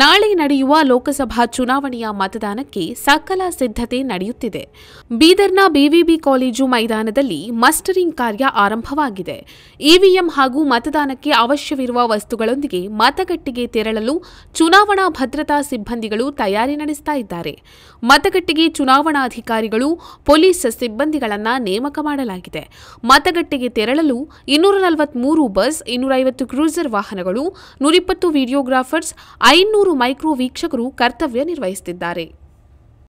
ನಾಳೆ ನಡೆಯುವ ಲೋಕಸಭಾ ಚುನಾವಣೆಯ ಮತದಾನಕ್ಕೆ ಸಕಲ ಸಿದ್ಧತೆ ನಡೆಯುತ್ತಿದೆ ಬೀದರ್ನ ಬಿವಿಬಿ ಕಾಲೇಜು ಮೈದಾನದಲ್ಲಿ ಮಸ್ಟರಿಂಗ್ ಕಾರ್ಯ ಆರಂಭವಾಗಿದೆ ಇವಿಎಂ ಹಾಗೂ ಮತದಾನಕ್ಕೆ ಅವಶ್ಯವಿರುವ ವಸ್ತುಗಳೊಂದಿಗೆ ಮತಗಟ್ಟೆಗೆ ತೆರಳಲು ಚುನಾವಣಾ ಭದ್ರತಾ ಸಿಬ್ಬಂದಿಗಳು ತಯಾರಿ ನಡೆಸ್ತಾ ಇದ್ದಾರೆ ಮತಗಟ್ಟೆಗೆ ಚುನಾವಣಾಧಿಕಾರಿಗಳು ಪೊಲೀಸ್ ಸಿಬ್ಬಂದಿಗಳನ್ನು ನೇಮಕ ಮಾಡಲಾಗಿದೆ ಮತಗಟ್ಟೆಗೆ ತೆರಳಲು ಇನ್ನೂರ ನಲವತ್ಮೂರು ಬಸ್ ಐವತ್ತು ಕ್ರೂಸರ್ ವಾಹನಗಳು ನೂರಿಪ್ಪತ್ತು ವಿಡಿಯೋಗ್ರಾಫರ್ಸ್ ಐನೂರು ಮೈಕ್ರೋ ವೀಕ್ಷಕರು ಕರ್ತವ್ಯ ನಿರ್ವಹಿಸುತ್ತಿದ್ದಾರೆ